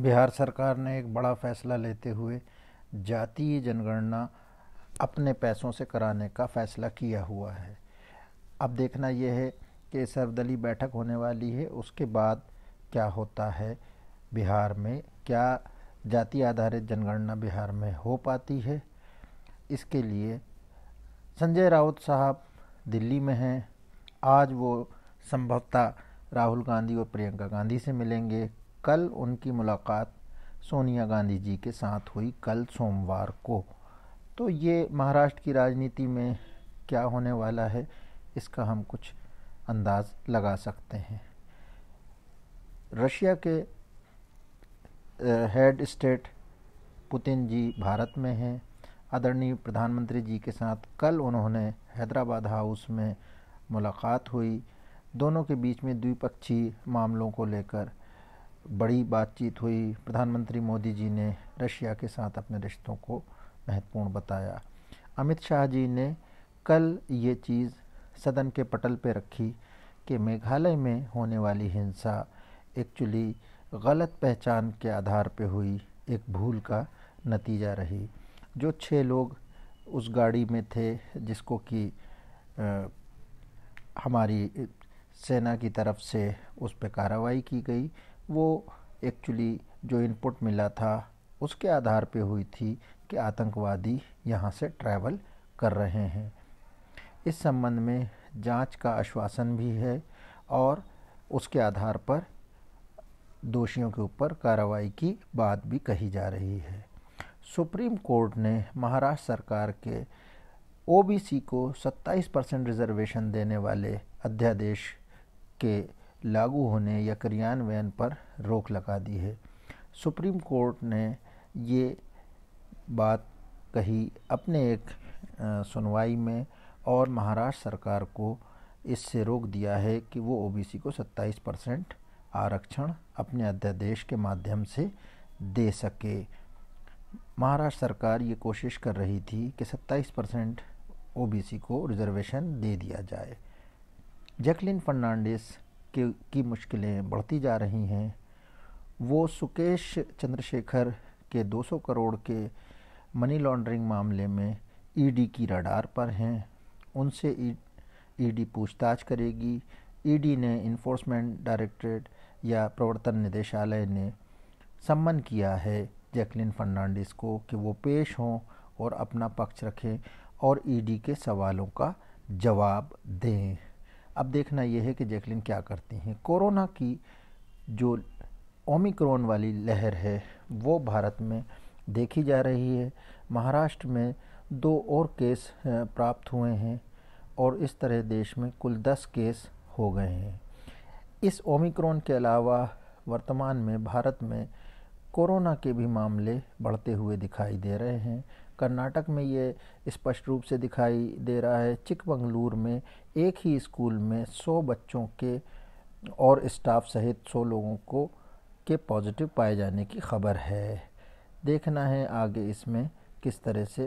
बिहार सरकार ने एक बड़ा फैसला लेते हुए जातीय जनगणना अपने पैसों से कराने का फैसला किया हुआ है अब देखना यह है कि सर्वदलीय बैठक होने वाली है उसके बाद क्या होता है बिहार में क्या जाति आधारित जनगणना बिहार में हो पाती है इसके लिए संजय राउत साहब दिल्ली में हैं आज वो संभवतः राहुल गांधी और प्रियंका गांधी से मिलेंगे कल उनकी मुलाकात सोनिया गांधी जी के साथ हुई कल सोमवार को तो ये महाराष्ट्र की राजनीति में क्या होने वाला है इसका हम कुछ अंदाज लगा सकते हैं रशिया के head state Putin ji Bharat में हैं आदरणीय प्रधानमंत्री जी के साथ कल उन्होंने हैदराबाद हाउस में मुलाकात हुई दोनों के बीच में द्विपक्षीय मामलों को लेकर बड़ी बातचीत हुई प्रधानमंत्री मोदी जी ने रशिया के साथ अपने रिश्तों को महत्वपूर्ण बताया अमित शाह जी ने कल ये चीज़ सदन के पटल पर रखी कि मेघालय में होने वाली हिंसा एक्चुअली गलत पहचान के आधार पर हुई एक भूल का नतीजा रही जो छः लोग उस गाड़ी में थे जिसको कि हमारी सेना की तरफ से उस पर कार्रवाई की गई वो एक्चुअली जो इनपुट मिला था उसके आधार पे हुई थी कि आतंकवादी यहाँ से ट्रैवल कर रहे हैं इस संबंध में जांच का आश्वासन भी है और उसके आधार पर दोषियों के ऊपर कार्रवाई की बात भी कही जा रही है सुप्रीम कोर्ट ने महाराष्ट्र सरकार के ओबीसी को 27 परसेंट रिजर्वेशन देने वाले अध्यादेश के लागू होने या क्रियान्वयन पर रोक लगा दी है सुप्रीम कोर्ट ने ये बात कही अपने एक सुनवाई में और महाराष्ट्र सरकार को इससे रोक दिया है कि वो ओबीसी को 27 परसेंट आरक्षण अपने अध्यादेश के माध्यम से दे सके महाराष्ट्र सरकार ये कोशिश कर रही थी कि 27 परसेंट ओ को रिजर्वेशन दे दिया जाए जैकलिन फर्नांडिस के की मुश्किलें बढ़ती जा रही हैं वो सुकेश चंद्रशेखर के 200 करोड़ के मनी लॉन्ड्रिंग मामले में ईडी की रडार पर हैं उनसे ईडी पूछताछ करेगी ईडी ने इन्फोर्समेंट डायरेक्टरेट या प्रवर्तन निदेशालय ने सम्मन किया है जैकलिन फर्नांडिस को कि वो पेश हों और अपना पक्ष रखें और ईडी के सवालों का जवाब दें अब देखना यह है कि जैकलिन क्या करती हैं कोरोना की जो ओमिक्रॉन वाली लहर है वो भारत में देखी जा रही है महाराष्ट्र में दो और केस प्राप्त हुए हैं और इस तरह देश में कुल दस केस हो गए हैं इस ओमिक्रॉन के अलावा वर्तमान में भारत में कोरोना के भी मामले बढ़ते हुए दिखाई दे रहे हैं कर्नाटक में ये स्पष्ट रूप से दिखाई दे रहा है चिकमंगलूर में एक ही स्कूल में 100 बच्चों के और स्टाफ सहित 100 लोगों को के पॉजिटिव पाए जाने की खबर है देखना है आगे इसमें किस तरह से